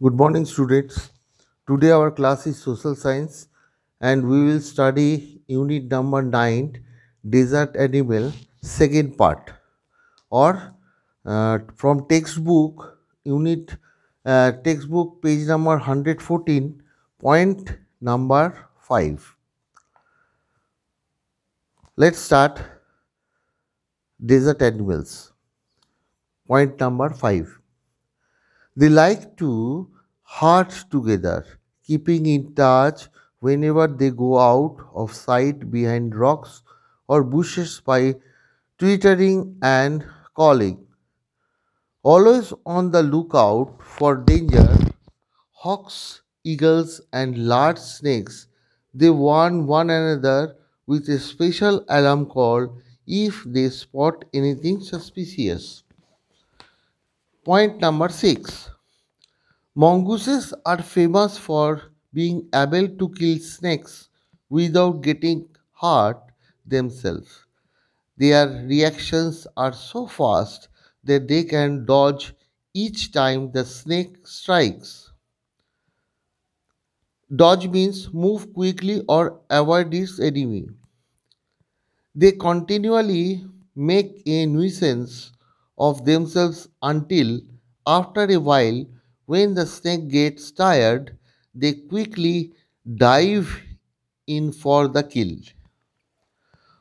Good morning students. Today our class is social science and we will study unit number 9 desert animal second part or uh, from textbook unit uh, textbook page number 114 point number 5. Let's start desert animals. Point number 5. They like to hoot together, keeping in touch whenever they go out of sight behind rocks or bushes by twittering and calling. Always on the lookout for danger, hawks, eagles, and large snakes, they warn one another with a special alarm call if they spot anything suspicious. Point number 6. Mongooses are famous for being able to kill snakes without getting hurt themselves. Their reactions are so fast that they can dodge each time the snake strikes. Dodge means move quickly or avoid its enemy. They continually make a nuisance of themselves until, after a while, when the snake gets tired, they quickly dive in for the kill.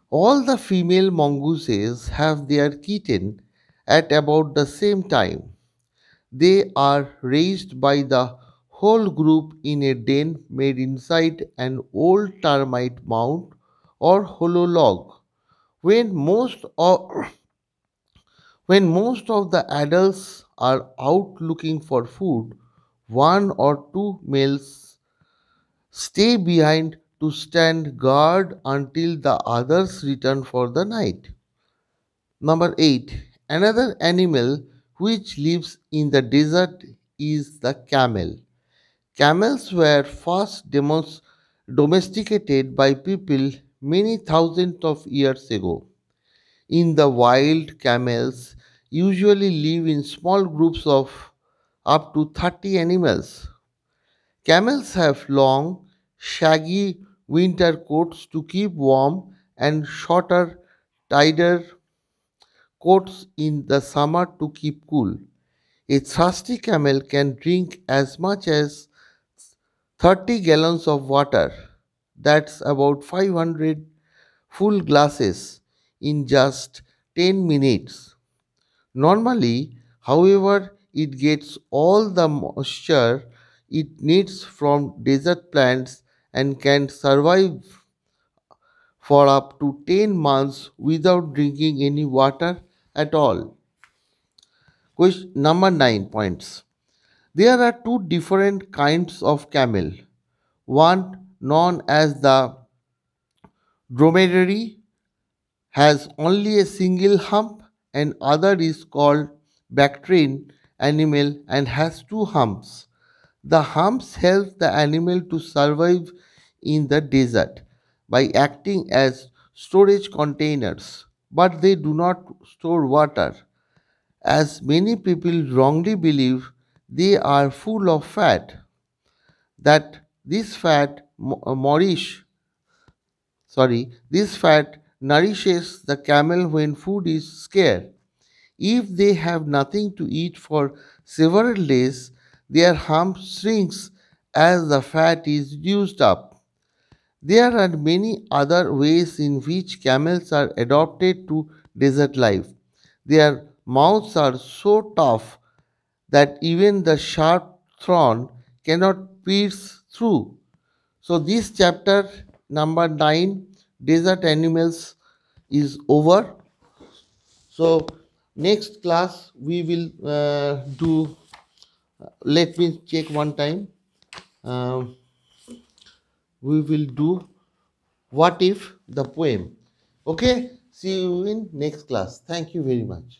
All the female mongooses have their kitten at about the same time. They are raised by the whole group in a den made inside an old termite mound or hollow log. When most of when most of the adults are out looking for food, one or two males stay behind to stand guard until the others return for the night. Number 8. Another animal which lives in the desert is the camel. Camels were first domesticated by people many thousands of years ago. In the wild, camels usually live in small groups of up to 30 animals. Camels have long, shaggy winter coats to keep warm and shorter, tighter coats in the summer to keep cool. A thirsty camel can drink as much as 30 gallons of water. That's about 500 full glasses in just 10 minutes. Normally, however, it gets all the moisture it needs from desert plants and can survive for up to 10 months without drinking any water at all. Question number 9 points. There are two different kinds of camel. One known as the dromedary has only a single hump and other is called bactrian animal and has two humps. The humps help the animal to survive in the desert by acting as storage containers, but they do not store water. As many people wrongly believe, they are full of fat. That this fat, uh, sorry, this fat nourishes the camel when food is scarce. If they have nothing to eat for several days, their hump shrinks as the fat is used up. There are many other ways in which camels are adapted to desert life. Their mouths are so tough that even the sharp thorn cannot pierce through. So, this chapter number 9 desert animals is over. So next class we will uh, do, uh, let me check one time. Um, we will do what if the poem. Okay, see you in next class. Thank you very much.